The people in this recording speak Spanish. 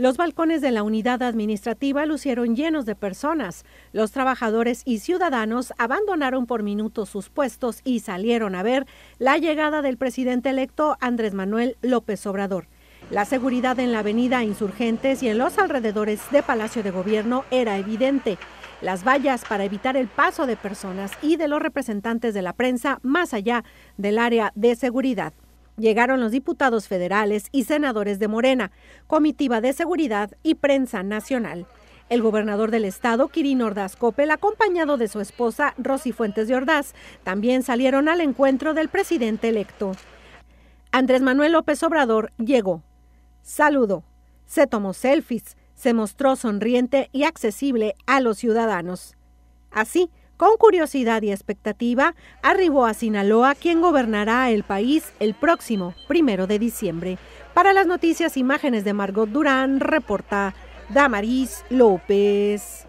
Los balcones de la unidad administrativa lucieron llenos de personas. Los trabajadores y ciudadanos abandonaron por minutos sus puestos y salieron a ver la llegada del presidente electo Andrés Manuel López Obrador. La seguridad en la avenida Insurgentes y en los alrededores de Palacio de Gobierno era evidente. Las vallas para evitar el paso de personas y de los representantes de la prensa más allá del área de seguridad llegaron los diputados federales y senadores de Morena, comitiva de seguridad y prensa nacional. El gobernador del estado, Quirino Ordaz Coppel, acompañado de su esposa, Rosy Fuentes de Ordaz, también salieron al encuentro del presidente electo. Andrés Manuel López Obrador llegó, saludó, se tomó selfies, se mostró sonriente y accesible a los ciudadanos. Así, con curiosidad y expectativa, arribó a Sinaloa quien gobernará el país el próximo primero de diciembre. Para las noticias, imágenes de Margot Durán, reporta Damaris López.